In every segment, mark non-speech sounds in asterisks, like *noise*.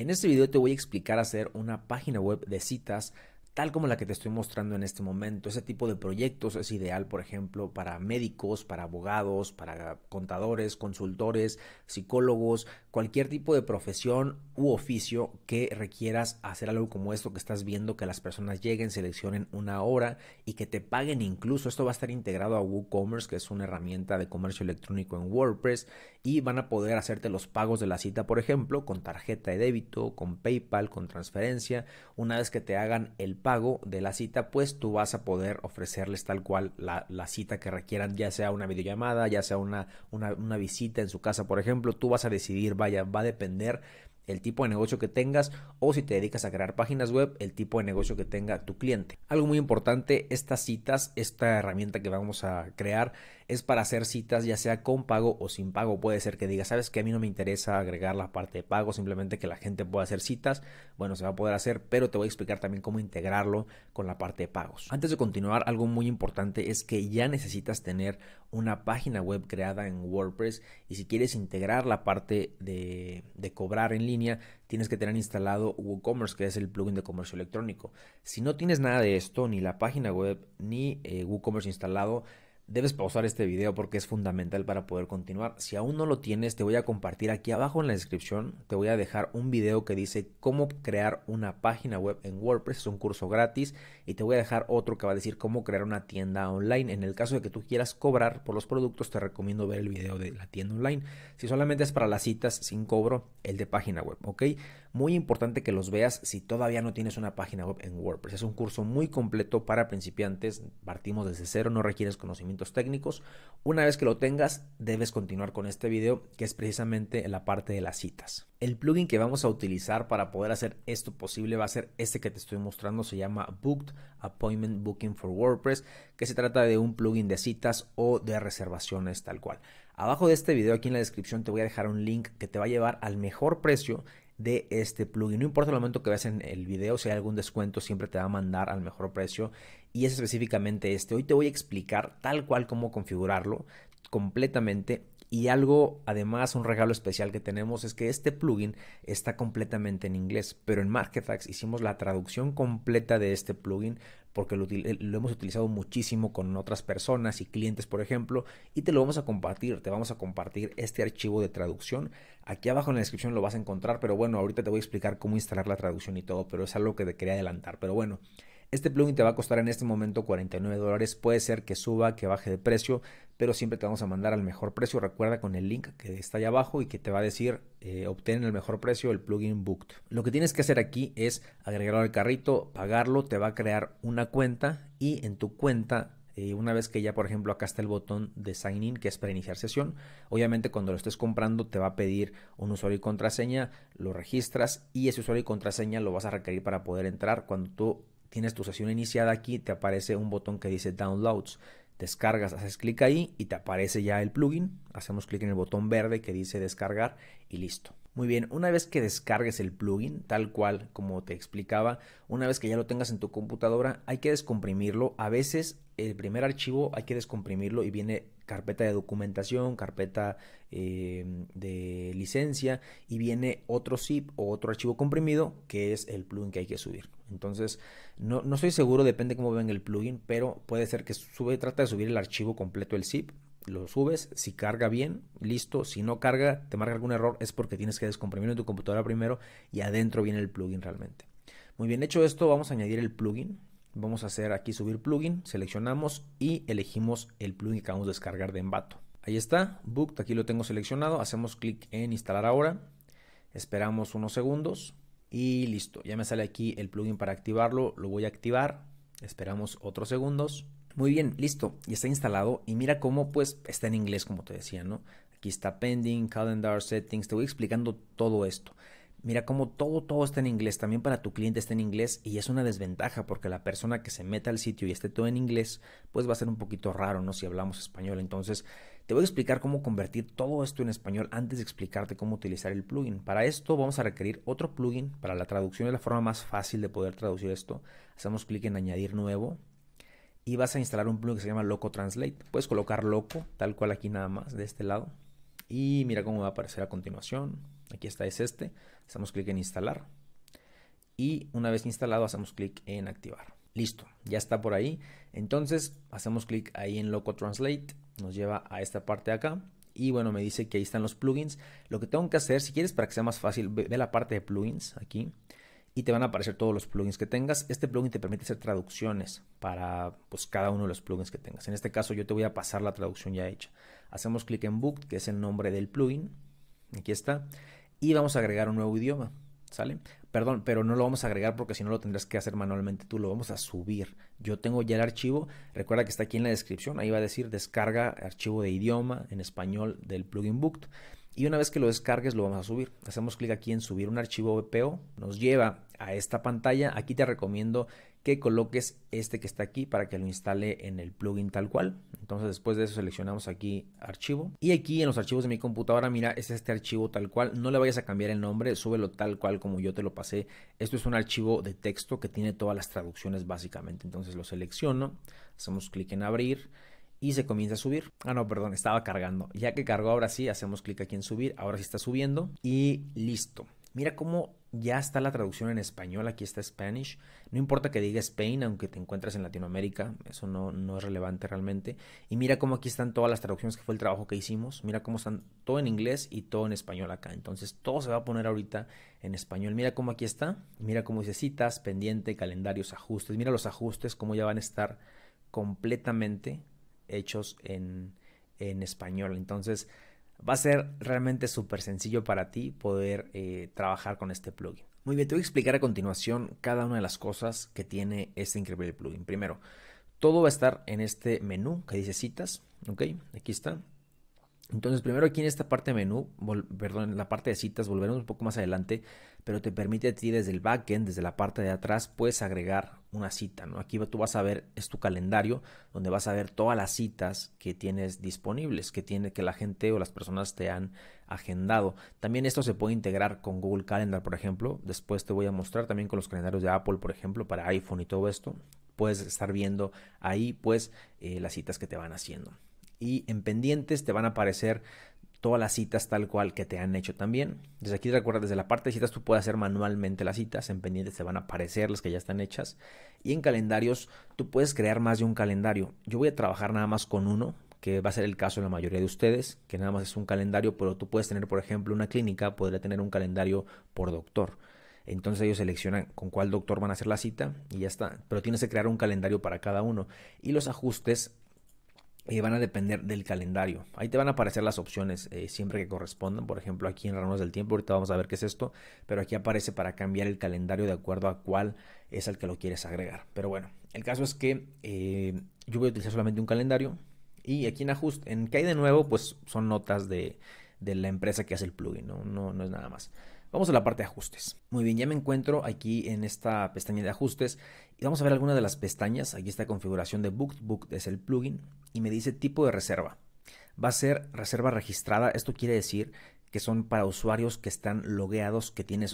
En este video te voy a explicar hacer una página web de citas tal como la que te estoy mostrando en este momento. Ese tipo de proyectos es ideal, por ejemplo, para médicos, para abogados, para contadores, consultores, psicólogos, cualquier tipo de profesión u oficio que requieras hacer algo como esto que estás viendo, que las personas lleguen, seleccionen una hora y que te paguen incluso. Esto va a estar integrado a WooCommerce, que es una herramienta de comercio electrónico en WordPress, y van a poder hacerte los pagos de la cita, por ejemplo, con tarjeta de débito, con PayPal, con transferencia. Una vez que te hagan el pago de la cita, pues tú vas a poder ofrecerles tal cual la, cita que requieran, ya sea una videollamada, ya sea una, una, visita en su casa, por ejemplo. Tú vas a decidir, va a depender el tipo de negocio que tengas o si te dedicas a crear páginas web, el tipo de negocio que tenga tu cliente. Algo muy importante, estas citas, esta herramienta que vamos a crear, es para hacer citas ya sea con pago o sin pago. Puede ser que diga, sabes que a mí no me interesa agregar la parte de pago, simplemente que la gente pueda hacer citas. Bueno, se va a poder hacer, pero te voy a explicar también cómo integrarlo con la parte de pagos. Antes de continuar, algo muy importante es que ya necesitas tener una página web creada en WordPress y si quieres integrar la parte de, cobrar en línea, tienes que tener instalado WooCommerce, que es el plugin de comercio electrónico. Si no tienes nada de esto, ni la página web, ni eh, WooCommerce instalado, Debes pausar este video porque es fundamental para poder continuar. Si aún no lo tienes, te voy a compartir aquí abajo en la descripción. Te voy a dejar un video que dice cómo crear una página web en WordPress. Es un curso gratis. Y te voy a dejar otro que va a decir cómo crear una tienda online. En el caso de que tú quieras cobrar por los productos, te recomiendo ver el video de la tienda online. Si solamente es para las citas sin cobro, el de página web. ¿Ok? Muy importante que los veas si todavía no tienes una página web en WordPress. Es un curso muy completo para principiantes. Partimos desde cero, no requieres conocimientos técnicos. Una vez que lo tengas, debes continuar con este video, que es precisamente la parte de las citas. El plugin que vamos a utilizar para poder hacer esto posible va a ser este que te estoy mostrando. Se llama Booked Appointment Booking for WordPress, que se trata de un plugin de citas o de reservaciones tal cual. Abajo de este video, aquí en la descripción, te voy a dejar un link que te va a llevar al mejor precio de este plugin. No importa el momento que veas en el video, si hay algún descuento, siempre te va a mandar al mejor precio. Y es específicamente este. Hoy te voy a explicar tal cual cómo configurarlo completamente y algo, además, un regalo especial que tenemos es que este plugin está completamente en inglés, pero en Marketfax hicimos la traducción completa de este plugin porque lo, lo, hemos utilizado muchísimo con otras personas y clientes, por ejemplo, y te lo vamos a compartir. Te vamos a compartir este archivo de traducción. Aquí abajo en la descripción lo vas a encontrar, pero bueno, ahorita te voy a explicar cómo instalar la traducción y todo, pero es algo que te quería adelantar. Pero bueno, este plugin te va a costar en este momento 49 dólares. Puede ser que suba, que baje de precio, pero siempre te vamos a mandar al mejor precio. Recuerda con el link que está ahí abajo y que te va a decir eh, el mejor precio el plugin Booked. Lo que tienes que hacer aquí es agregarlo al carrito, pagarlo, te va a crear una cuenta y en tu cuenta eh, una vez que ya, por ejemplo, acá está el botón de Sign In, que es para iniciar sesión, obviamente cuando lo estés comprando te va a pedir un usuario y contraseña, lo registras y ese usuario y contraseña lo vas a requerir para poder entrar. Cuando tú tienes tu sesión iniciada aquí, te aparece un botón que dice Downloads. Descargas, haces clic ahí y te aparece ya el plugin. Hacemos clic en el botón verde que dice descargar y listo. Muy bien, una vez que descargues el plugin, tal cual como te explicaba, una vez que ya lo tengas en tu computadora, hay que descomprimirlo. A veces el primer archivo hay que descomprimirlo y viene carpeta de documentación, carpeta em, de licencia y viene otro zip o otro archivo comprimido que es el plugin que hay que subir. Entonces, no, no estoy seguro, depende cómo ven el plugin, pero puede ser que sube, trata de subir el archivo completo, el zip, lo subes, si carga bien, listo, si no carga, te marca algún error, es porque tienes que descomprimirlo en tu computadora primero y adentro viene el plugin realmente. Muy bien, hecho esto, vamos a añadir el plugin Vamos a hacer aquí subir plugin, seleccionamos y elegimos el plugin que vamos a descargar de embato. Ahí está, Booked, aquí lo tengo seleccionado, hacemos clic en instalar ahora, esperamos unos segundos y listo, ya me sale aquí el plugin para activarlo, lo voy a activar, esperamos otros segundos. Muy bien, listo, ya está instalado y mira cómo pues está en inglés como te decía, ¿no? Aquí está pending, calendar, settings, te voy explicando todo esto. Mira cómo todo, todo está en inglés, también para tu cliente está en inglés y es una desventaja porque la persona que se meta al sitio y esté todo en inglés, pues va a ser un poquito raro, ¿no? Si hablamos español. Entonces, te voy a explicar cómo convertir todo esto en español antes de explicarte cómo utilizar el plugin. Para esto vamos a requerir otro plugin para la traducción, es la forma más fácil de poder traducir esto. Hacemos clic en añadir nuevo y vas a instalar un plugin que se llama Loco Translate. Puedes colocar Loco, tal cual aquí nada más, de este lado. Y mira cómo va a aparecer a continuación Aquí está, es este. Hacemos clic en instalar. Y una vez instalado, hacemos clic en activar. Listo, ya está por ahí. Entonces, hacemos clic ahí en Loco Translate. Nos lleva a esta parte de acá. Y bueno, me dice que ahí están los plugins. Lo que tengo que hacer, si quieres, para que sea más fácil, ve, la parte de plugins aquí y te van a aparecer todos los plugins que tengas. Este plugin te permite hacer traducciones para pues, cada uno de los plugins que tengas. En este caso yo te voy a pasar la traducción ya hecha. Hacemos clic en Book, que es el nombre del plugin. Aquí está y vamos a agregar un nuevo idioma, ¿sale? Perdón, pero no lo vamos a agregar porque si no lo tendrás que hacer manualmente tú, lo vamos a subir. Yo tengo ya el archivo, recuerda que está aquí en la descripción, ahí va a decir descarga archivo de idioma en español del plugin Booked. Y una vez que lo descargues, lo vamos a subir. Hacemos clic aquí en subir un archivo VPO. Nos lleva a esta pantalla. Aquí te recomiendo que coloques este que está aquí para que lo instale en el plugin tal cual. Entonces después de eso seleccionamos aquí archivo y aquí en los archivos de mi computadora mira es este archivo tal cual. No le vayas a cambiar el nombre, súbelo tal cual como yo te lo pasé. Esto es un archivo de texto que tiene todas las traducciones básicamente. Entonces lo selecciono, hacemos clic en abrir y se comienza a subir. Ah, no, perdón, estaba cargando. Ya que cargó, ahora sí, hacemos clic aquí en subir. Ahora sí está subiendo y listo. Mira cómo ya está la traducción en español, aquí está Spanish. No importa que diga Spain, aunque te encuentres en Latinoamérica, eso no, no es relevante realmente. Y mira cómo aquí están todas las traducciones que fue el trabajo que hicimos. Mira cómo están todo en inglés y todo en español acá. Entonces todo se va a poner ahorita en español. Mira cómo aquí está. Mira cómo dice citas, pendiente, calendarios, ajustes. Mira los ajustes, cómo ya van a estar completamente hechos en, en español. Entonces va a ser realmente súper sencillo para ti poder eh, trabajar con este plugin. Muy bien, te voy a explicar a continuación cada una de las cosas que tiene este increíble plugin. Primero, todo va a estar en este menú que dice citas, ¿ok? Aquí está. Entonces, primero aquí en esta parte de menú, perdón, en la parte de citas, volveremos un poco más adelante, pero te permite a ti desde el backend, desde la parte de atrás, puedes agregar una cita, ¿no? Aquí tú vas a ver, es tu calendario, donde vas a ver todas las citas que tienes disponibles, que tiene, que la gente o las personas te han agendado. También esto se puede integrar con Google Calendar, por ejemplo. Después te voy a mostrar también con los calendarios de Apple, por ejemplo, para iPhone y todo esto. Puedes estar viendo ahí, pues, eh, las citas que te van haciendo y en pendientes te van a aparecer todas las citas tal cual que te han hecho también. Desde aquí recuerda, desde la parte de citas tú puedes hacer manualmente las citas, en pendientes te van a aparecer las que ya están hechas y en calendarios tú puedes crear más de un calendario. Yo voy a trabajar nada más con uno, que va a ser el caso de la mayoría de ustedes, que nada más es un calendario, pero tú puedes tener, por ejemplo, una clínica, podría tener un calendario por doctor. Entonces ellos seleccionan con cuál doctor van a hacer la cita y ya está. Pero tienes que crear un calendario para cada uno. Y los ajustes y van a depender del calendario. Ahí te van a aparecer las opciones eh, siempre que correspondan. Por ejemplo, aquí en Ranunas del Tiempo, ahorita vamos a ver qué es esto, pero aquí aparece para cambiar el calendario de acuerdo a cuál es el que lo quieres agregar. Pero bueno, el caso es que eh, yo voy a utilizar solamente un calendario y aquí en ajuste, en que hay de nuevo, pues son notas de, la empresa que hace el plugin, No, no es nada más. Vamos a la parte de ajustes. Muy bien, ya me encuentro aquí en esta pestaña de ajustes y vamos a ver algunas de las pestañas. Aquí está configuración de Booked. Booked es el plugin y me dice tipo de reserva. Va a ser reserva registrada. Esto quiere decir que son para usuarios que están logueados, que, tienen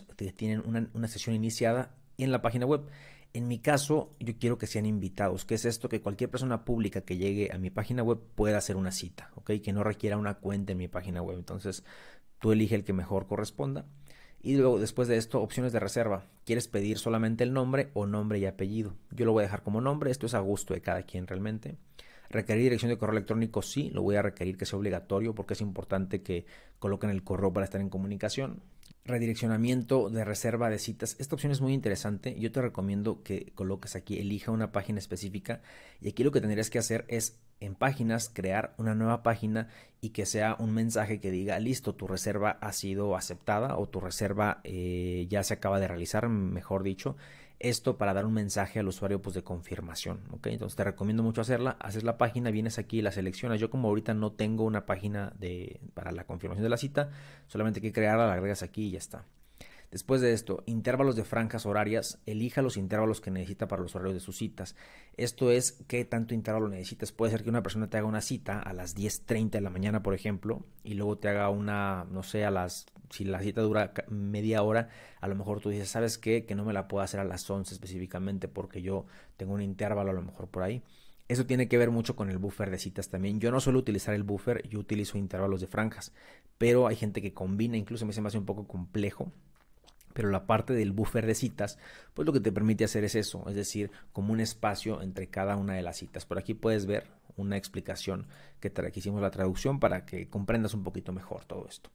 una, sesión iniciada en la página web. En mi caso, yo quiero que sean invitados, que es esto que cualquier persona pública que llegue a mi página web pueda hacer una cita, Que no requiera una cuenta en mi página web. Entonces, tú elige el que mejor corresponda. Y luego después de esto, opciones de reserva. ¿Quieres pedir solamente el nombre o nombre y apellido? Yo lo voy a dejar como nombre, esto es a gusto de cada quien realmente. Requerir dirección de correo electrónico, sí, lo voy a requerir que sea obligatorio porque es importante que coloquen el correo para estar en comunicación. Redireccionamiento de reserva de citas. Esta opción es muy interesante. Yo te recomiendo que coloques aquí, elija una página específica. Y aquí lo que tendrías que hacer es en páginas, crear una nueva página y que sea un mensaje que diga, listo, tu reserva ha sido aceptada o tu reserva eh, ya se acaba de realizar, mejor dicho. Esto para dar un mensaje al usuario pues, de confirmación. ¿ok? Entonces te recomiendo mucho hacerla. Haces la página, vienes aquí la seleccionas. Yo como ahorita no tengo una página de, para la confirmación de la cita, solamente hay que crearla, la agregas aquí y ya está. Después de esto, intervalos de franjas horarias, elija los intervalos que necesita para los horarios de sus citas. Esto es qué tanto intervalo necesitas. Puede ser que una persona te haga una cita a las 10.30 de la mañana, por ejemplo, y luego te haga una, no sé, a las, si la cita dura media hora, a lo mejor tú dices, ¿sabes qué? Que no me la puedo hacer a las 11 específicamente porque yo tengo un intervalo a lo mejor por ahí. Eso tiene que ver mucho con el buffer de citas también. Yo no suelo utilizar el buffer, yo utilizo intervalos de franjas, pero hay gente que combina, incluso me se me hace un poco complejo pero la parte del buffer de citas, pues lo que te permite hacer es eso, es decir, como un espacio entre cada una de las citas. Por aquí puedes ver una explicación que, hicimos la traducción para que comprendas un poquito mejor todo esto.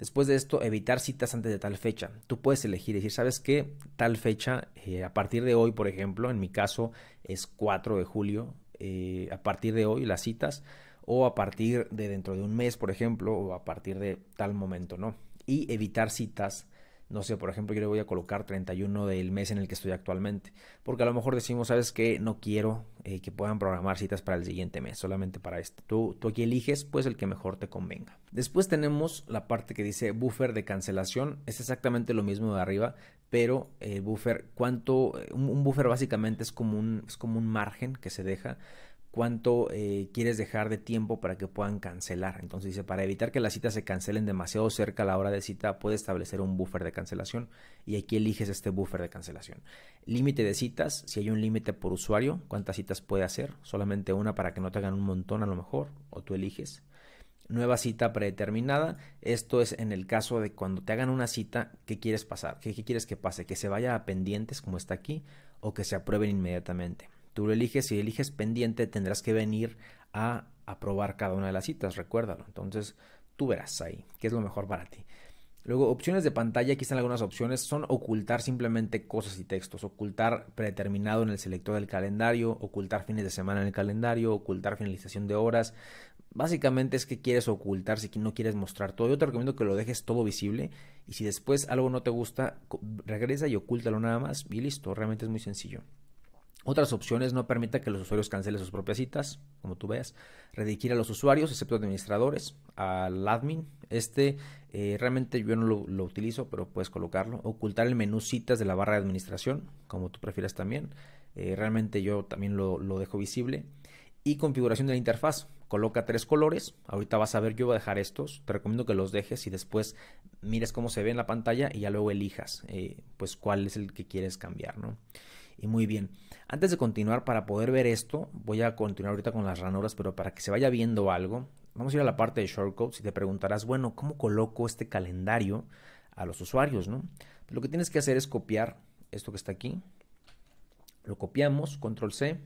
Después de esto, evitar citas antes de tal fecha. Tú puedes elegir decir, ¿sabes qué? Tal fecha, eh, a partir de hoy, por ejemplo, en mi caso es 4 de julio, eh, a partir de hoy las citas, o a partir de dentro de un mes, por ejemplo, o a partir de tal momento, ¿no? Y evitar citas no sé, por ejemplo, yo le voy a colocar 31 del mes en el que estoy actualmente, porque a lo mejor decimos, sabes que no quiero eh, que puedan programar citas para el siguiente mes, solamente para este. Tú, tú aquí eliges pues el que mejor te convenga. Después tenemos la parte que dice buffer de cancelación, es exactamente lo mismo de arriba, pero el eh, buffer, cuánto, un, buffer básicamente es como un, es como un margen que se deja cuánto eh, quieres dejar de tiempo para que puedan cancelar. Entonces dice, para evitar que las citas se cancelen demasiado cerca a la hora de cita, puede establecer un buffer de cancelación y aquí eliges este buffer de cancelación. Límite de citas, si hay un límite por usuario, cuántas citas puede hacer, solamente una para que no te hagan un montón a lo mejor, o tú eliges. Nueva cita predeterminada, esto es en el caso de cuando te hagan una cita, ¿qué quieres pasar? qué quieres que pase? ¿Que se vaya a pendientes como está aquí o que se aprueben inmediatamente? Tú lo eliges, si eliges pendiente tendrás que venir a aprobar cada una de las citas, recuérdalo. Entonces tú verás ahí qué es lo mejor para ti. Luego, opciones de pantalla, aquí están algunas opciones, son ocultar simplemente cosas y textos, ocultar predeterminado en el selector del calendario, ocultar fines de semana en el calendario, ocultar finalización de horas. Básicamente es que quieres ocultar si no quieres mostrar todo. Yo te recomiendo que lo dejes todo visible y si después algo no te gusta, regresa y ocúltalo nada más y listo, realmente es muy sencillo. Otras opciones no permita que los usuarios cancelen sus propias citas, como tú veas. Redirigir a los usuarios, excepto administradores, al admin. Este eh, realmente yo no lo, utilizo, pero puedes colocarlo. Ocultar el menú citas de la barra de administración, como tú prefieras también. Eh, realmente yo también lo, dejo visible. Y configuración de la interfaz coloca tres colores. Ahorita vas a ver, yo voy a dejar estos. Te recomiendo que los dejes y después mires cómo se ve en la pantalla y ya luego elijas eh, pues cuál es el que quieres cambiar, ¿no? Y muy bien. Antes de continuar, para poder ver esto, voy a continuar ahorita con las ranuras, pero para que se vaya viendo algo, vamos a ir a la parte de shortcodes y te preguntarás, bueno, ¿cómo coloco este calendario a los usuarios? No? Lo que tienes que hacer es copiar esto que está aquí. Lo copiamos, control C,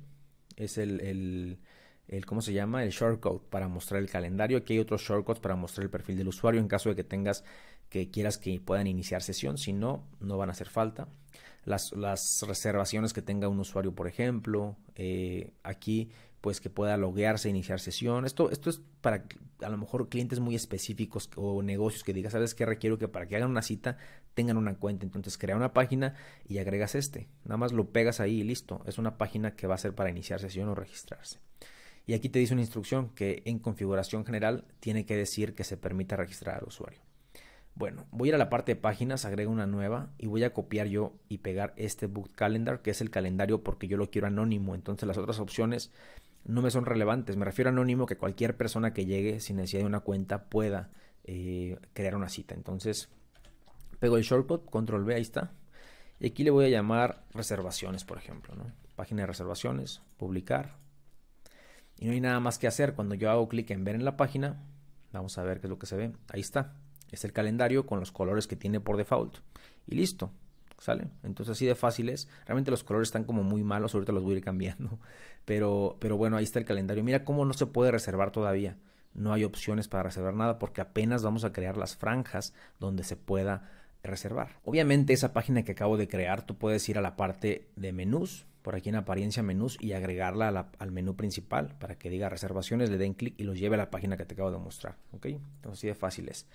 es el, el, ¿cómo se llama? El shortcode para mostrar el calendario. Aquí hay otros Shortcuts para mostrar el perfil del usuario en caso de que tengas que quieras que puedan iniciar sesión, si no, no van a hacer falta. Las, reservaciones que tenga un usuario, por ejemplo, eh, aquí pues que pueda loguearse, e iniciar sesión. Esto, esto es para a lo mejor clientes muy específicos o negocios que digas, ¿sabes qué requiero que para que hagan una cita tengan una cuenta? Entonces crea una página y agregas este. Nada más lo pegas ahí y listo. Es una página que va a ser para iniciar sesión o registrarse. Y aquí te dice una instrucción que en configuración general tiene que decir que se permita registrar al usuario. Bueno, voy a ir a la parte de páginas, agrego una nueva y voy a copiar yo y pegar este Book Calendar, que es el calendario porque yo lo quiero anónimo. Entonces las otras opciones no me son relevantes. Me refiero a anónimo que cualquier persona que llegue sin necesidad de una cuenta pueda eh, crear una cita. Entonces pego el shortcut, control V ahí está. Y aquí le voy a llamar reservaciones, por ejemplo. Página de reservaciones, publicar. Y no hay nada más que hacer. Cuando yo hago clic en ver en la página, vamos a ver qué es lo que se ve. Ahí está es el calendario con los colores que tiene por default. Y listo, ¿sale? Entonces así de fácil es. Realmente los colores están como muy malos, ahorita los voy a ir cambiando. *laughs* Pero, pero bueno, ahí está el calendario. Mira cómo no se puede reservar todavía. No hay opciones para reservar nada porque apenas vamos a crear las franjas donde se pueda reservar. Obviamente esa página que acabo de crear, tú puedes ir a la parte de menús, por aquí en apariencia menús y agregarla al menú principal para que diga reservaciones, le den clic y los lleve a la página que te acabo de mostrar. ¿Ok? Entonces así de fácil es.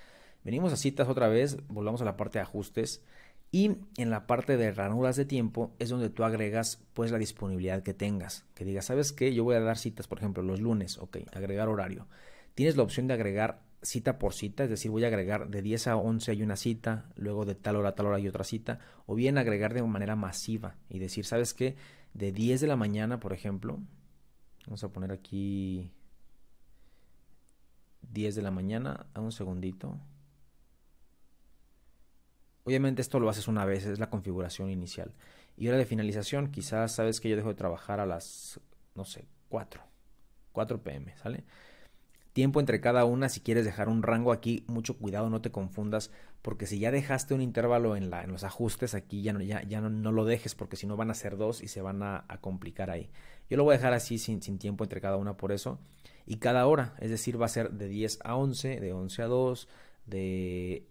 Venimos a citas otra vez, volvamos a la parte de ajustes y en la parte de ranuras de tiempo es donde tú agregas pues la disponibilidad que tengas, que digas, ¿sabes qué? Yo voy a dar citas, por ejemplo, los lunes, ok, agregar horario. Tienes la opción de agregar cita por cita, es decir, voy a agregar de 10 a 11 hay una cita, luego de tal hora a tal hora hay otra cita, o bien agregar de manera masiva y decir, ¿sabes qué? De 10 de la mañana, por ejemplo, vamos a poner aquí 10 de la mañana, a un segundito. Obviamente esto lo haces una vez, es la configuración inicial. Y hora de finalización, quizás sabes que yo dejo de trabajar a las, no sé, 4. 4 pm, ¿sale? Tiempo entre cada una, si quieres dejar un rango aquí, mucho cuidado, no te confundas, porque si ya dejaste un intervalo en, los ajustes, aquí ya no, ya, no, no, lo dejes, porque si no van a ser dos y se van a, complicar ahí. Yo lo voy a dejar así, sin, sin tiempo entre cada una, por eso. Y cada hora, es decir, va a ser de 10 a 11, de 11 a 2, de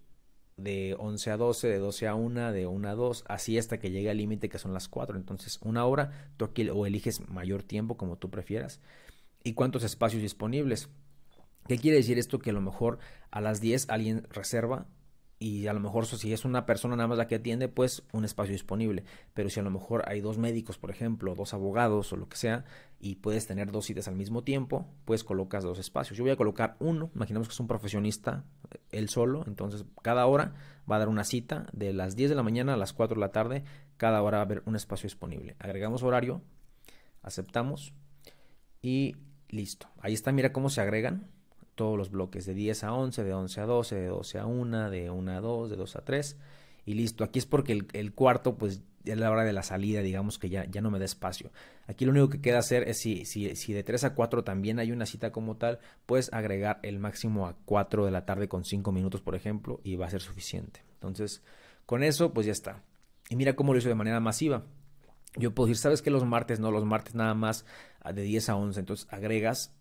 de 11 a 12, de 12 a 1, de 1 a 2, así hasta que llegue al límite que son las 4. Entonces, una hora, tú aquí o eliges mayor tiempo como tú prefieras y cuántos espacios disponibles. ¿Qué quiere decir esto? Que a lo mejor a las 10 alguien reserva y a lo mejor si es una persona nada más la que atiende, pues un espacio disponible. Pero si a lo mejor hay dos médicos, por ejemplo, dos abogados o lo que sea, y puedes tener dos citas al mismo tiempo, pues colocas dos espacios. Yo voy a colocar uno, imaginemos que es un profesionista, él solo, entonces cada hora va a dar una cita de las 10 de la mañana a las 4 de la tarde, cada hora va a haber un espacio disponible. Agregamos horario, aceptamos y listo. Ahí está, mira cómo se agregan todos los bloques, de 10 a 11, de 11 a 12, de 12 a 1, de 1 a 2, de 2 a 3 y listo. Aquí es porque el, cuarto, pues es la hora de la salida, digamos que ya, ya no me da espacio. Aquí lo único que queda hacer es si, si de 3 a 4 también hay una cita como tal, puedes agregar el máximo a 4 de la tarde con 5 minutos, por ejemplo, y va a ser suficiente. Entonces, con eso, pues ya está. Y mira cómo lo hizo de manera masiva. Yo puedo decir, ¿sabes que Los martes, no, los martes nada más ah, de 10 a 11. Entonces agregas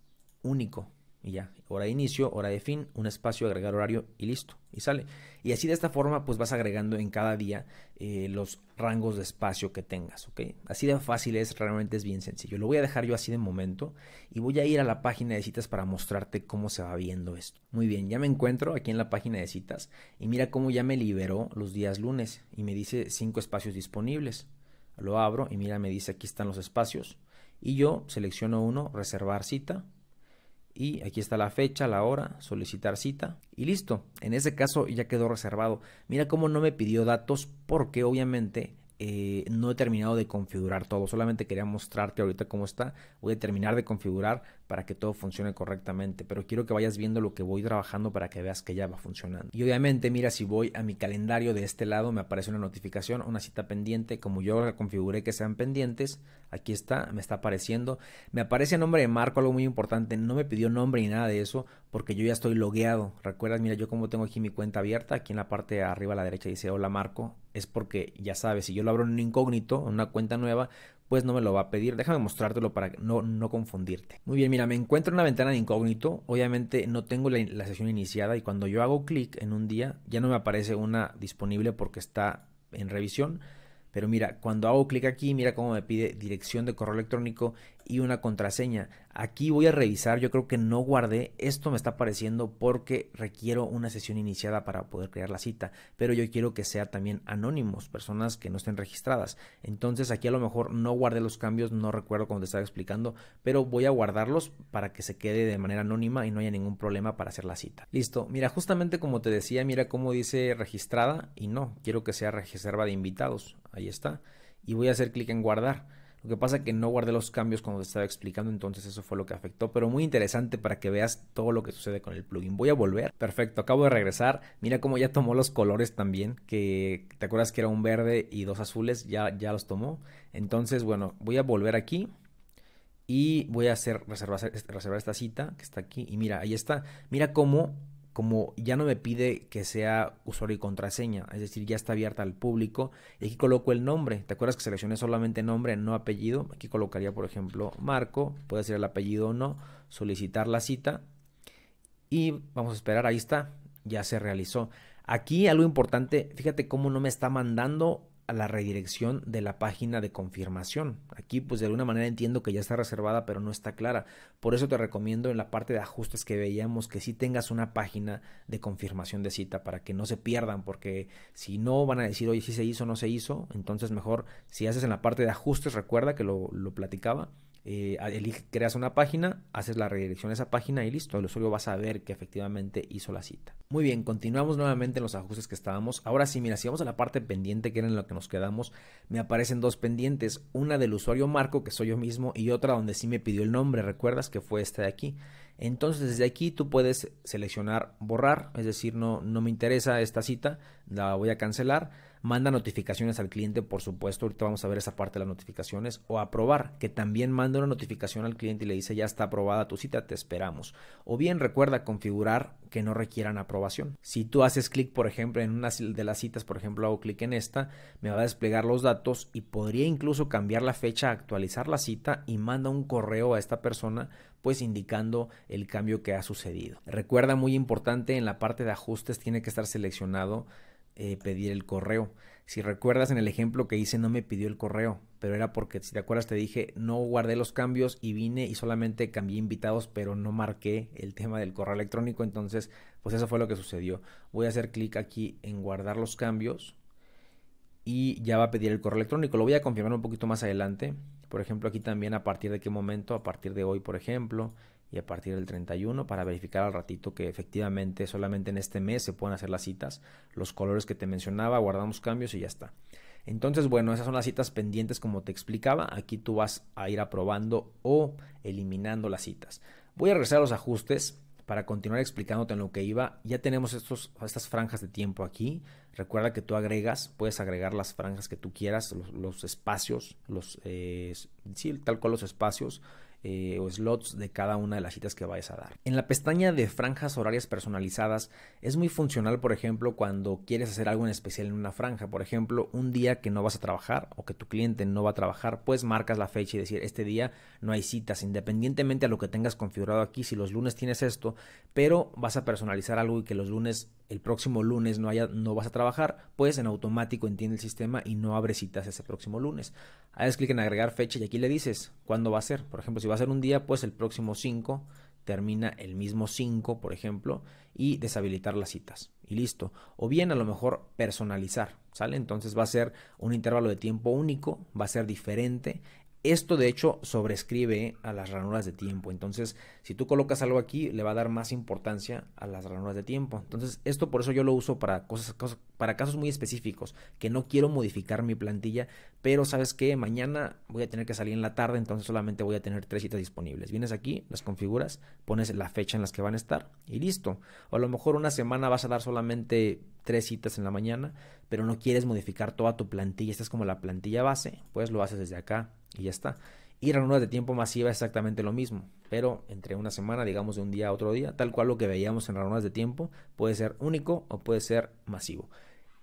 único, y ya, hora de inicio, hora de fin, un espacio, agregar horario y listo, y sale. Y así de esta forma, pues vas agregando en cada día eh, los rangos de espacio que tengas, ¿ok? Así de fácil es, realmente es bien sencillo. Lo voy a dejar yo así de momento y voy a ir a la página de citas para mostrarte cómo se va viendo esto. Muy bien, ya me encuentro aquí en la página de citas y mira cómo ya me liberó los días lunes y me dice cinco espacios disponibles. Lo abro y mira, me dice aquí están los espacios y yo selecciono uno, reservar cita y aquí está la fecha, la hora, solicitar cita y listo. En ese caso ya quedó reservado. Mira cómo no me pidió datos porque obviamente eh, no he terminado de configurar todo. Solamente quería mostrarte ahorita cómo está. Voy a terminar de configurar para que todo funcione correctamente, pero quiero que vayas viendo lo que voy trabajando para que veas que ya va funcionando. Y obviamente, mira, si voy a mi calendario de este lado, me aparece una notificación, una cita pendiente, como yo la configuré que sean pendientes, aquí está, me está apareciendo, me aparece el nombre de Marco, algo muy importante, no me pidió nombre ni nada de eso, porque yo ya estoy logueado, recuerdas, mira, yo como tengo aquí mi cuenta abierta, aquí en la parte de arriba a la derecha dice hola Marco, es porque ya sabes, si yo lo abro en un incógnito, en una cuenta nueva, pues no me lo va a pedir. Déjame mostrártelo para no, no confundirte. Muy bien, mira, me encuentro en una ventana de incógnito. Obviamente no tengo la, la sesión iniciada y cuando yo hago clic en un día ya no me aparece una disponible porque está en revisión. Pero mira, cuando hago clic aquí, mira cómo me pide dirección de correo electrónico y una contraseña. Aquí voy a revisar, yo creo que no guardé, esto me está apareciendo porque requiero una sesión iniciada para poder crear la cita, pero yo quiero que sea también anónimos, personas que no estén registradas. Entonces aquí a lo mejor no guardé los cambios, no recuerdo cómo te estaba explicando, pero voy a guardarlos para que se quede de manera anónima y no haya ningún problema para hacer la cita. Listo, mira, justamente como te decía, mira cómo dice registrada y no, quiero que sea reserva de invitados ahí está, y voy a hacer clic en guardar. Lo que pasa es que no guardé los cambios cuando te estaba explicando, entonces eso fue lo que afectó, pero muy interesante para que veas todo lo que sucede con el plugin. Voy a volver. Perfecto, acabo de regresar. Mira cómo ya tomó los colores también, que te acuerdas que era un verde y dos azules, ya, ya los tomó. Entonces, bueno, voy a volver aquí y voy a hacer reservar esta cita que está aquí y mira, ahí está. Mira cómo como ya no me pide que sea usuario y contraseña, es decir, ya está abierta al público. Y aquí coloco el nombre. ¿Te acuerdas que seleccioné solamente nombre, no apellido? Aquí colocaría, por ejemplo, Marco, puede ser el apellido o no, solicitar la cita. Y vamos a esperar, ahí está, ya se realizó. Aquí algo importante, fíjate cómo no me está mandando a la redirección de la página de confirmación. Aquí pues de alguna manera entiendo que ya está reservada pero no está clara. Por eso te recomiendo en la parte de ajustes que veíamos que si tengas una página de confirmación de cita para que no se pierdan porque si no van a decir oye si se hizo o no se hizo, entonces mejor si haces en la parte de ajustes recuerda que lo, lo platicaba eh, creas una página, haces la redirección a esa página y listo, el usuario va a saber que efectivamente hizo la cita. Muy bien, continuamos nuevamente en los ajustes que estábamos. Ahora sí, mira, si vamos a la parte pendiente que era en la que nos quedamos, me aparecen dos pendientes, una del usuario Marco, que soy yo mismo, y otra donde sí me pidió el nombre, recuerdas que fue esta de aquí. Entonces desde aquí tú puedes seleccionar borrar, es decir, no, no me interesa esta cita, la voy a cancelar manda notificaciones al cliente, por supuesto, ahorita vamos a ver esa parte de las notificaciones, o aprobar, que también manda una notificación al cliente y le dice ya está aprobada tu cita, te esperamos. O bien recuerda configurar que no requieran aprobación. Si tú haces clic, por ejemplo, en una de las citas, por ejemplo, hago clic en esta, me va a desplegar los datos y podría incluso cambiar la fecha, actualizar la cita y manda un correo a esta persona pues indicando el cambio que ha sucedido. Recuerda muy importante en la parte de ajustes tiene que estar seleccionado eh, pedir el correo. Si recuerdas en el ejemplo que hice, no me pidió el correo, pero era porque, si te acuerdas, te dije, no guardé los cambios y vine y solamente cambié invitados, pero no marqué el tema del correo electrónico. Entonces, pues eso fue lo que sucedió. Voy a hacer clic aquí en guardar los cambios y ya va a pedir el correo electrónico. Lo voy a confirmar un poquito más adelante. Por ejemplo, aquí también a partir de qué momento, a partir de hoy, por ejemplo y a partir del 31 para verificar al ratito que efectivamente solamente en este mes se pueden hacer las citas, los colores que te mencionaba, guardamos cambios y ya está. Entonces, bueno, esas son las citas pendientes como te explicaba. Aquí tú vas a ir aprobando o eliminando las citas. Voy a regresar a los ajustes para continuar explicándote en lo que iba. Ya tenemos estos, estas franjas de tiempo aquí. Recuerda que tú agregas, puedes agregar las franjas que tú quieras, los, espacios, los, eh, tal cual los espacios eh, o slots de cada una de las citas que vayas a dar. En la pestaña de franjas horarias personalizadas es muy funcional, por ejemplo, cuando quieres hacer algo en especial en una franja. Por ejemplo, un día que no vas a trabajar o que tu cliente no va a trabajar, pues marcas la fecha y decir, este día no hay citas, independientemente a lo que tengas configurado aquí. Si los lunes tienes esto, pero vas a personalizar algo y que los lunes el próximo lunes no, haya, no vas a trabajar, pues en automático entiende el sistema y no abre citas ese próximo lunes. Haces clic en agregar fecha y aquí le dices cuándo va a ser. Por ejemplo, si va a ser un día, pues el próximo 5 termina el mismo 5, por ejemplo, y deshabilitar las citas. Y listo. O bien a lo mejor personalizar, ¿sale? Entonces va a ser un intervalo de tiempo único, va a ser diferente esto de hecho sobrescribe a las ranuras de tiempo. Entonces, si tú colocas algo aquí, le va a dar más importancia a las ranuras de tiempo. Entonces, esto por eso yo lo uso para cosas, cosas, para casos muy específicos, que no quiero modificar mi plantilla, pero sabes que mañana voy a tener que salir en la tarde, entonces solamente voy a tener tres citas disponibles. Vienes aquí, las configuras, pones la fecha en las que van a estar y listo. O a lo mejor una semana vas a dar solamente tres citas en la mañana, pero no quieres modificar toda tu plantilla, esta es como la plantilla base, pues lo haces desde acá y ya está. Y reuniones de tiempo masiva es exactamente lo mismo, pero entre una semana, digamos de un día a otro día, tal cual lo que veíamos en ranuras de tiempo puede ser único o puede ser masivo.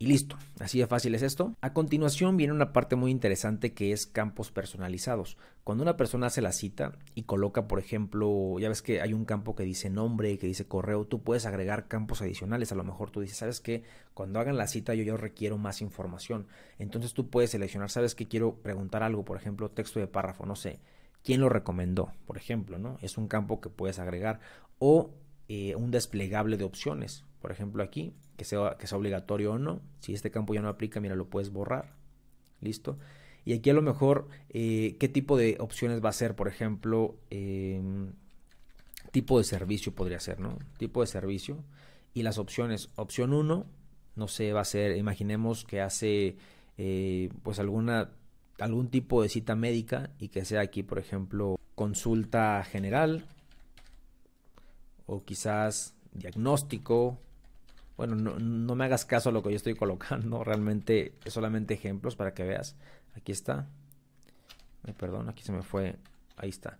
Y listo, así de fácil es esto. A continuación viene una parte muy interesante que es campos personalizados. Cuando una persona hace la cita y coloca, por ejemplo, ya ves que hay un campo que dice nombre, que dice correo, tú puedes agregar campos adicionales. A lo mejor tú dices, ¿sabes que Cuando hagan la cita yo, yo requiero más información. Entonces tú puedes seleccionar, ¿sabes que Quiero preguntar algo, por ejemplo, texto de párrafo, no sé. ¿Quién lo recomendó? Por ejemplo, ¿no? Es un campo que puedes agregar. O eh, un desplegable de opciones. Por ejemplo, aquí que sea, que sea obligatorio o no. Si este campo ya no aplica, mira, lo puedes borrar. Listo. Y aquí a lo mejor, eh, ¿qué tipo de opciones va a ser? Por ejemplo, em, tipo de servicio podría ser, ¿no? Tipo de servicio. Y las opciones, opción 1, no sé, va a ser, imaginemos que hace eh, pues alguna, algún tipo de cita médica y que sea aquí, por ejemplo, consulta general o quizás diagnóstico bueno, no, me hagas caso a lo que yo estoy colocando, realmente es solamente ejemplos para que veas. Aquí está. perdón, aquí se me fue. Ahí está.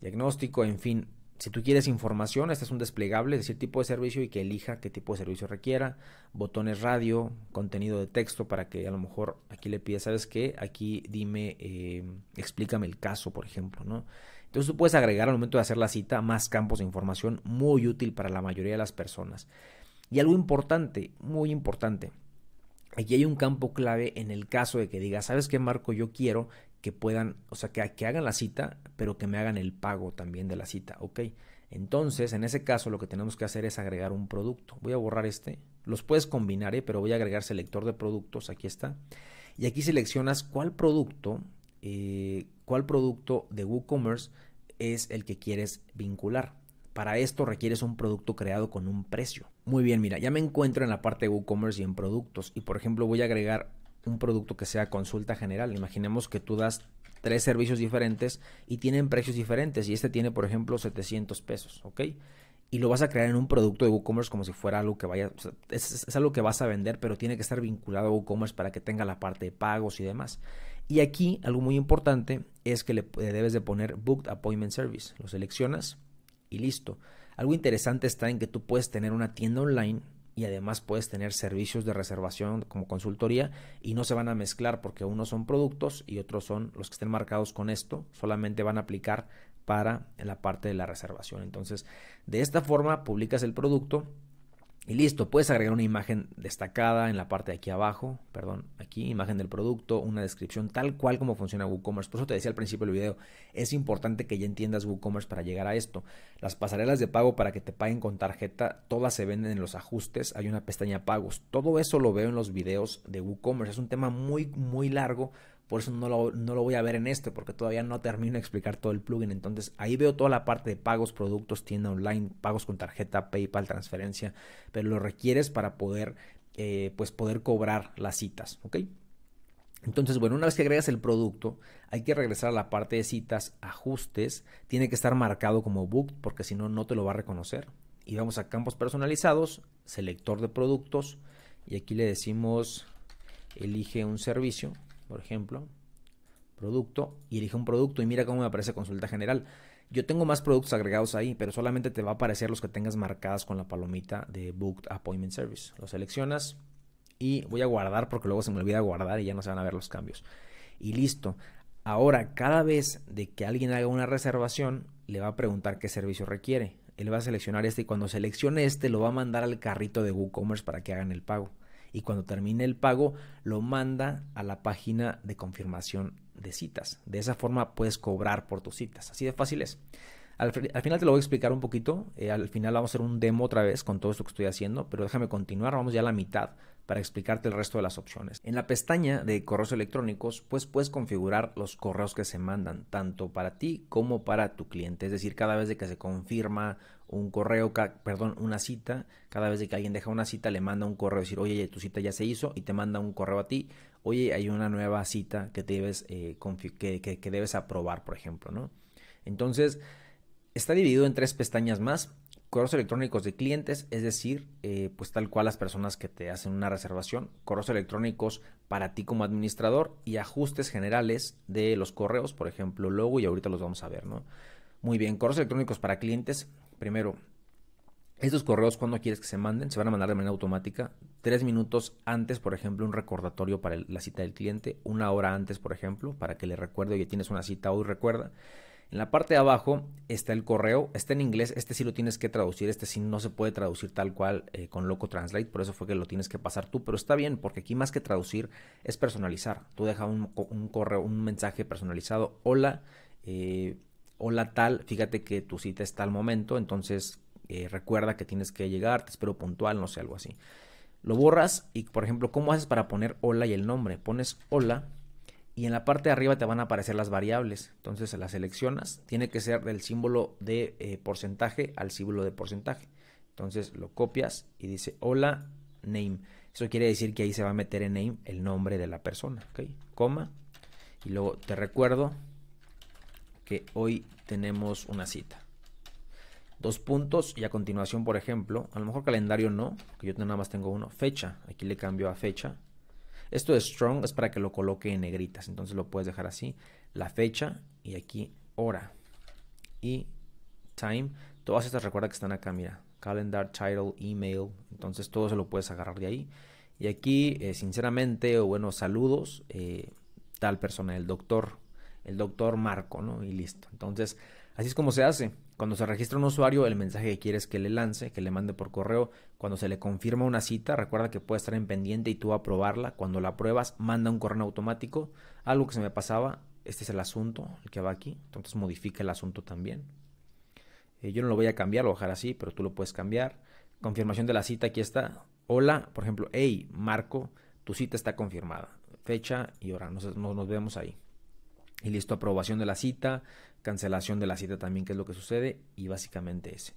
Diagnóstico, en fin. Si tú quieres información, este es un desplegable, es decir, tipo de servicio y que elija qué tipo de servicio requiera. Botones radio, contenido de texto para que a lo mejor aquí le pida, ¿sabes qué? Aquí dime, eh, explícame el caso, por ejemplo, ¿no? Entonces tú puedes agregar al momento de hacer la cita más campos de información muy útil para la mayoría de las personas. Y algo importante, muy importante. Aquí hay un campo clave en el caso de que diga, ¿sabes qué, Marco? Yo quiero que puedan, o sea, que, hagan la cita, pero que me hagan el pago también de la cita, ¿ok? Entonces, en ese caso, lo que tenemos que hacer es agregar un producto. Voy a borrar este. Los puedes combinar, ¿eh? pero voy a agregar selector de productos. Aquí está. Y aquí seleccionas cuál producto, eh, cuál producto de WooCommerce es el que quieres vincular. Para esto requieres un producto creado con un precio. Muy bien, mira, ya me encuentro en la parte de WooCommerce y en productos. Y por ejemplo, voy a agregar un producto que sea consulta general. Imaginemos que tú das tres servicios diferentes y tienen precios diferentes. Y este tiene, por ejemplo, 700 pesos, ¿ok? Y lo vas a crear en un producto de WooCommerce como si fuera algo que vaya, es, algo que vas a vender, pero tiene que estar vinculado a WooCommerce para que tenga la parte de pagos y demás. Y aquí algo muy importante es que le, debes de poner Booked Appointment Service. Lo seleccionas y listo. Algo interesante está en que tú puedes tener una tienda online y además puedes tener servicios de reservación como consultoría y no se van a mezclar porque unos son productos y otros son los que estén marcados con esto, solamente van a aplicar para la parte de la reservación. Entonces, de esta forma publicas el producto y listo, puedes agregar una imagen destacada en la parte de aquí abajo, perdón, aquí, imagen del producto, una descripción tal cual como funciona WooCommerce. Por eso te decía al principio del video, es importante que ya entiendas WooCommerce para llegar a esto. Las pasarelas de pago para que te paguen con tarjeta, todas se venden en los ajustes, hay una pestaña pagos. Todo eso lo veo en los videos de WooCommerce. Es un tema muy, muy largo por eso no lo, voy a ver en este, porque todavía no termino de explicar todo el plugin. Entonces ahí veo toda la parte de pagos, productos, tienda online, pagos con tarjeta, PayPal, transferencia, pero lo requieres para poder, eh, pues poder cobrar las citas, Entonces, bueno, una vez que agregas el producto, hay que regresar a la parte de citas, ajustes, tiene que estar marcado como booked porque si no, no te lo va a reconocer. Y vamos a campos personalizados, selector de productos, y aquí le decimos elige un servicio por ejemplo, producto, y elige un producto y mira cómo me aparece consulta general. Yo tengo más productos agregados ahí, pero solamente te va a aparecer los que tengas marcadas con la palomita de Booked Appointment Service. lo seleccionas y voy a guardar porque luego se me olvida guardar y ya no se van a ver los cambios. Y listo. Ahora, cada vez de que alguien haga una reservación, le va a preguntar qué servicio requiere. Él va a seleccionar este y cuando seleccione este lo va a mandar al carrito de WooCommerce para que hagan el pago y cuando termine el pago lo manda a la página de confirmación de citas. De esa forma puedes cobrar por tus citas. Así de fácil es. Al, final te lo voy a explicar un poquito. Eh, al final vamos a hacer un demo otra vez con todo esto que estoy haciendo, pero déjame continuar. Vamos ya a la mitad para explicarte el resto de las opciones. En la pestaña de correos electrónicos, pues puedes configurar los correos que se mandan, tanto para ti como para tu cliente. Es decir, cada vez que se confirma un correo, perdón, una cita. Cada vez que alguien deja una cita, le manda un correo decir, oye, tu cita ya se hizo y te manda un correo a ti. Oye, hay una nueva cita que, debes, eh, que, debes aprobar, por ejemplo, ¿no? Entonces, está dividido en tres pestañas más. Correos electrónicos de clientes, es decir, eh, pues tal cual las personas que te hacen una reservación. Correos electrónicos para ti como administrador y ajustes generales de los correos, por ejemplo, logo y ahorita los vamos a ver, ¿no? Muy bien, correos electrónicos para clientes Primero, estos correos, cuando quieres que se manden, se van a mandar de manera automática. Tres minutos antes, por ejemplo, un recordatorio para la cita del cliente. Una hora antes, por ejemplo, para que le recuerde, oye, tienes una cita hoy, recuerda. En la parte de abajo está el correo, está en inglés, este sí lo tienes que traducir, este sí no se puede traducir tal cual eh, con Loco Translate, por eso fue que lo tienes que pasar tú, pero está bien, porque aquí más que traducir es personalizar. Tú dejas un, un correo, un mensaje personalizado, hola, eh, hola tal, fíjate que tu cita está al momento, entonces eh, recuerda que tienes que llegar, te espero puntual, no sé, algo así. Lo borras y, por ejemplo, ¿cómo haces para poner hola y el nombre? Pones hola y en la parte de arriba te van a aparecer las variables. Entonces las seleccionas, tiene que ser del símbolo de eh, porcentaje al símbolo de porcentaje. Entonces lo copias y dice hola name. Eso quiere decir que ahí se va a meter en name el nombre de la persona, ¿ok? Coma. Y luego te recuerdo que hoy tenemos una cita. Dos puntos y a continuación, por ejemplo, a lo mejor calendario no, que yo nada más tengo uno, fecha, aquí le cambio a fecha. Esto de strong es para que lo coloque en negritas, entonces lo puedes dejar así, la fecha y aquí hora. Y time, todas estas recuerda que están acá, mira, calendar, title, email, entonces todo se lo puedes agarrar de ahí. Y aquí, eh, sinceramente, o bueno, saludos, eh, tal persona, el doctor, el doctor Marco, ¿no? Y listo. Entonces, así es como se hace. Cuando se registra un usuario, el mensaje que quieres que le lance, que le mande por correo, cuando se le confirma una cita, recuerda que puede estar en pendiente y tú aprobarla. Cuando la apruebas, manda un correo automático. Algo que se me pasaba, este es el asunto, el que va aquí. Entonces modifica el asunto también. Eh, yo no lo voy a cambiar, lo voy a dejar así, pero tú lo puedes cambiar. Confirmación de la cita, aquí está. Hola, por ejemplo, hey, Marco, tu cita está confirmada. Fecha y hora, nos, nos vemos ahí. Y listo, aprobación de la cita, cancelación de la cita también, que es lo que sucede, y básicamente ese.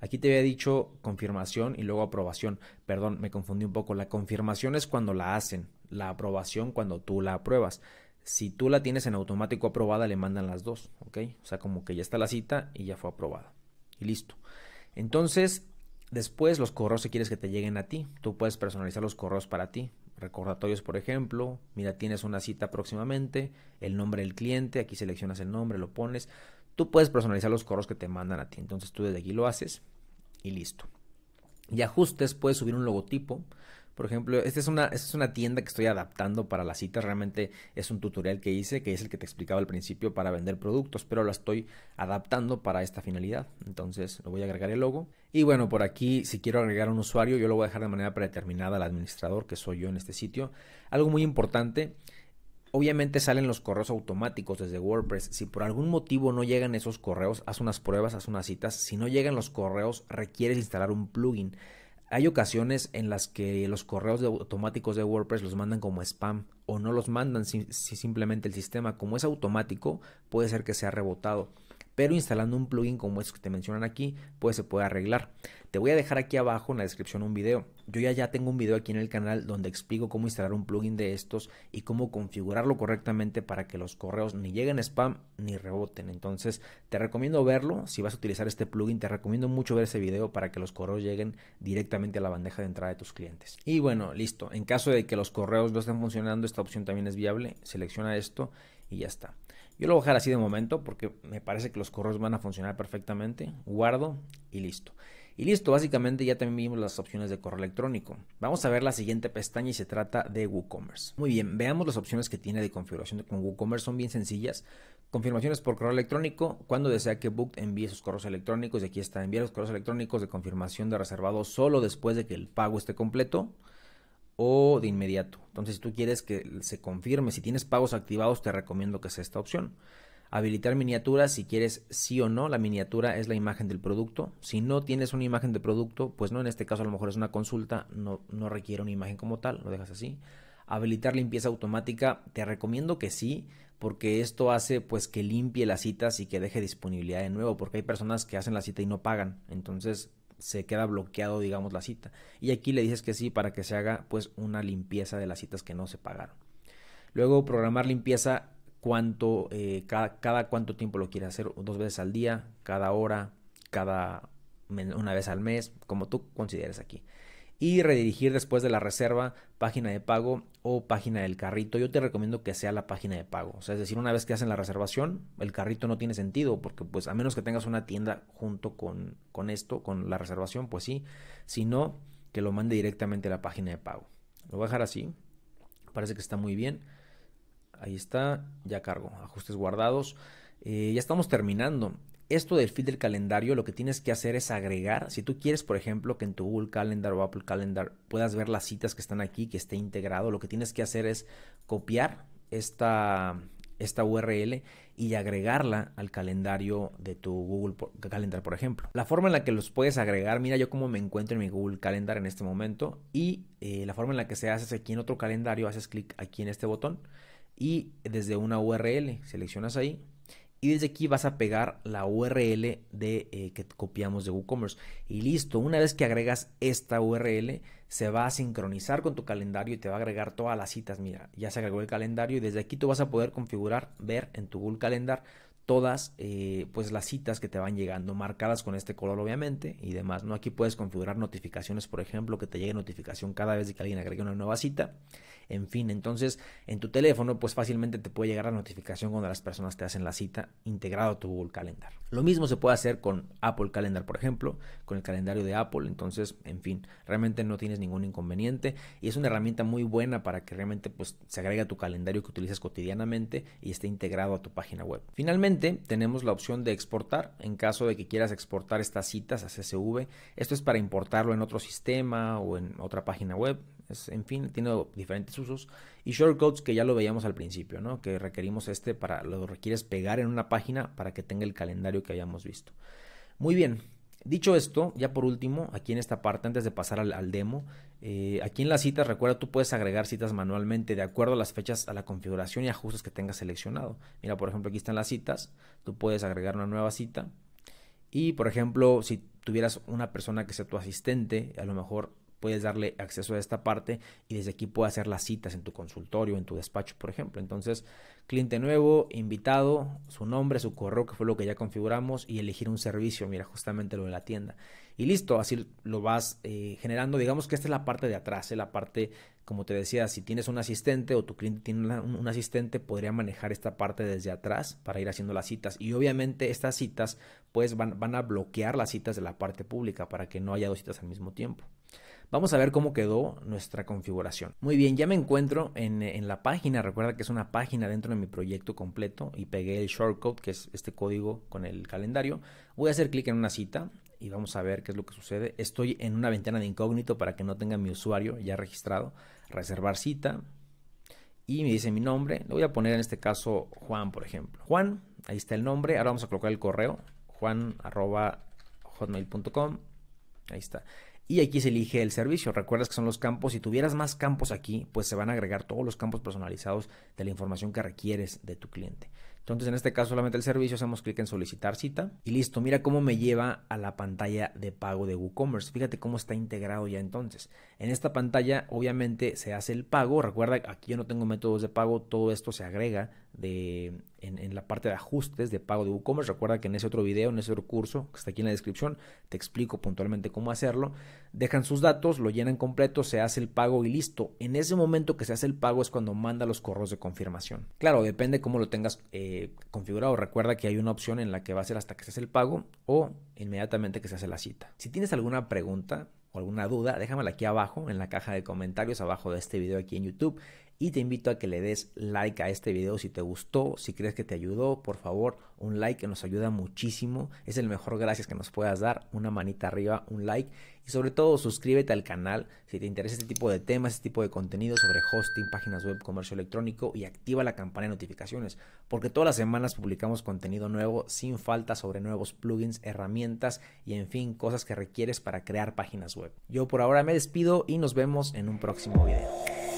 Aquí te había dicho confirmación y luego aprobación. Perdón, me confundí un poco. La confirmación es cuando la hacen, la aprobación cuando tú la apruebas. Si tú la tienes en automático aprobada, le mandan las dos, ¿ok? O sea, como que ya está la cita y ya fue aprobada. Y listo. Entonces, después los correos que quieres que te lleguen a ti, tú puedes personalizar los correos para ti. Recordatorios, por ejemplo, mira, tienes una cita próximamente, el nombre del cliente, aquí seleccionas el nombre, lo pones. Tú puedes personalizar los coros que te mandan a ti, entonces tú desde aquí lo haces y listo. Y ajustes, puedes subir un logotipo. Por ejemplo, esta es, una, es una tienda que estoy adaptando para las citas. Realmente es un tutorial que hice, que es el que te explicaba al principio para vender productos, pero la estoy adaptando para esta finalidad. Entonces, lo voy a agregar el logo. Y bueno, por aquí, si quiero agregar un usuario, yo lo voy a dejar de manera predeterminada al administrador, que soy yo en este sitio. Algo muy importante Obviamente salen los correos automáticos desde WordPress. Si por algún motivo no llegan esos correos, haz unas pruebas, haz unas citas. Si no llegan los correos, requieres instalar un plugin. Hay ocasiones en las que los correos automáticos de WordPress los mandan como spam o no los mandan si, si simplemente el sistema, como es automático, puede ser que sea rebotado pero instalando un plugin como es que te mencionan aquí, pues se puede arreglar. Te voy a dejar aquí abajo en la descripción un video. Yo ya, ya tengo un video aquí en el canal donde explico cómo instalar un plugin de estos y cómo configurarlo correctamente para que los correos ni lleguen spam ni reboten. Entonces te recomiendo verlo. Si vas a utilizar este plugin, te recomiendo mucho ver ese video para que los correos lleguen directamente a la bandeja de entrada de tus clientes. Y bueno, listo. En caso de que los correos no estén funcionando, esta opción también es viable. Selecciona esto y ya está. Yo lo voy a dejar así de momento porque me parece que los correos van a funcionar perfectamente. Guardo y listo. Y listo, básicamente ya también vimos las opciones de correo electrónico. Vamos a ver la siguiente pestaña y se trata de WooCommerce. Muy bien, veamos las opciones que tiene de configuración con WooCommerce, son bien sencillas. Confirmaciones por correo electrónico, cuando desea que Book envíe sus correos electrónicos, y aquí está, enviar los correos electrónicos de confirmación de reservado solo después de que el pago esté completo o de inmediato. Entonces, si tú quieres que se confirme, si tienes pagos activados, te recomiendo que sea esta opción. Habilitar miniaturas si quieres sí o no. La miniatura es la imagen del producto. Si no tienes una imagen de producto, pues no, en este caso a lo mejor es una consulta, no, no requiere una imagen como tal, lo dejas así. Habilitar limpieza automática, te recomiendo que sí, porque esto hace pues que limpie las citas y que deje disponibilidad de nuevo, porque hay personas que hacen la cita y no pagan. Entonces se queda bloqueado, digamos, la cita. Y aquí le dices que sí para que se haga pues una limpieza de las citas que no se pagaron. Luego programar limpieza cuánto, eh, cada, cada, cuánto tiempo lo quieres hacer, dos veces al día, cada hora, cada una vez al mes, como tú consideres aquí y redirigir después de la reserva, página de pago o página del carrito. Yo te recomiendo que sea la página de pago. es decir, una vez que hacen la reservación, el carrito no tiene sentido porque pues a menos que tengas una tienda junto con, con esto, con la reservación, pues sí. Si no, que lo mande directamente a la página de pago. Lo voy a dejar así. Parece que está muy bien. Ahí está, ya cargo, ajustes guardados. Eh, ya estamos terminando esto del feed del calendario, lo que tienes que hacer es agregar, si tú quieres, por ejemplo, que en tu Google Calendar o Apple Calendar puedas ver las citas que están aquí, que esté integrado, lo que tienes que hacer es copiar esta, esta URL y agregarla al calendario de tu Google Calendar, por ejemplo. La forma en la que los puedes agregar, mira yo cómo me encuentro en mi Google Calendar en este momento y eh, la forma en la que se hace es aquí en otro calendario, haces clic aquí en este botón y desde una URL seleccionas ahí y desde aquí vas a pegar la URL de, eh, que copiamos de WooCommerce. Y listo, una vez que agregas esta URL, se va a sincronizar con tu calendario y te va a agregar todas las citas. Mira, ya se agregó el calendario y desde aquí tú vas a poder configurar, ver en tu Google Calendar todas eh, pues las citas que te van llegando marcadas con este color obviamente y demás no aquí puedes configurar notificaciones por ejemplo que te llegue notificación cada vez que alguien agregue una nueva cita en fin. Entonces, en tu teléfono, pues fácilmente te puede llegar la notificación cuando las personas te hacen la cita integrado a tu Google Calendar. Lo mismo se puede hacer con Apple Calendar, por ejemplo, con el calendario de Apple. Entonces, en fin, realmente no tienes ningún inconveniente y es una herramienta muy buena para que realmente pues, se agregue a tu calendario que utilizas cotidianamente y esté integrado a tu página web. Finalmente, tenemos la opción de exportar en caso de que quieras exportar estas citas a CSV. Esto es para importarlo en otro sistema o en otra página web en fin, tiene diferentes usos. Y shortcodes que ya lo veíamos al principio, ¿no? Que requerimos este para, lo requieres pegar en una página para que tenga el calendario que habíamos visto. Muy bien, Dicho esto, ya por último, aquí en esta parte, antes de pasar al, demo, eh, aquí en las citas, recuerda, tú puedes agregar citas manualmente de acuerdo a las fechas, a la configuración y ajustes que tengas seleccionado. Mira, por ejemplo, aquí están las citas, tú puedes agregar una nueva cita. Y, por ejemplo, si tuvieras una persona que sea tu asistente, a lo mejor puedes darle acceso a esta parte y desde aquí puedes hacer las citas en tu consultorio, en tu despacho, por ejemplo. Entonces, cliente nuevo, invitado, su nombre, su correo, que fue lo que ya configuramos, y elegir un servicio, mira, justamente lo de la tienda. Y listo, así lo vas eh, generando. Digamos que esta es la parte de atrás, es ¿eh? la parte, como te decía, si tienes un asistente o tu cliente tiene un, asistente, podría manejar esta parte desde atrás para ir haciendo las citas. Y obviamente estas citas, pues van, van a bloquear las citas de la parte pública para que no haya dos citas al mismo tiempo. Vamos a ver cómo quedó nuestra configuración. Muy bien, ya me encuentro en, la página. Recuerda que es una página dentro de mi proyecto completo y pegué el shortcode, que es este código con el calendario. Voy a hacer clic en una cita y vamos a ver qué es lo que sucede. Estoy en una ventana de incógnito para que no tenga mi usuario ya registrado. Reservar cita. Y me dice mi nombre. Le voy a poner en este caso Juan, por ejemplo. Juan, ahí está el nombre. Ahora vamos a colocar el correo. Juan arroba hotmail.com. Ahí está y aquí se elige el servicio. Recuerdas que son los campos. Si tuvieras más campos aquí, pues se van a agregar todos los campos personalizados de la información que requieres de tu cliente. Entonces, en este caso, solamente el servicio, hacemos clic en solicitar cita y listo. Mira cómo me lleva a la pantalla de pago de WooCommerce. Fíjate cómo está integrado ya entonces. En esta pantalla obviamente se hace el pago. Recuerda, aquí yo no tengo métodos de pago, todo esto se agrega en, la parte de ajustes de pago de WooCommerce. Recuerda que en ese otro video, en ese otro curso que está aquí en la descripción, te explico puntualmente cómo hacerlo. Dejan sus datos, lo llenan completo, se hace el pago y listo. En ese momento que se hace el pago es cuando manda los correos de confirmación. Claro, depende cómo lo tengas eh, configurado. Recuerda que hay una opción en la que va a ser hasta que se hace el pago o inmediatamente que se hace la cita. Si tienes alguna pregunta, o alguna duda, déjamela aquí abajo en la caja de comentarios, abajo de este video aquí en YouTube y te invito a que le des like a este video si te gustó, si crees que te ayudó, por favor, un like que nos ayuda muchísimo, es el mejor gracias que nos puedas dar, una manita arriba, un like y sobre todo suscríbete al canal si te interesa este tipo de temas, este tipo de contenido sobre hosting, páginas web, comercio electrónico y activa la campana de notificaciones porque todas las semanas publicamos contenido nuevo sin falta sobre nuevos plugins, herramientas y en fin cosas que requieres para crear páginas web. Yo por ahora me despido y nos vemos en un próximo video.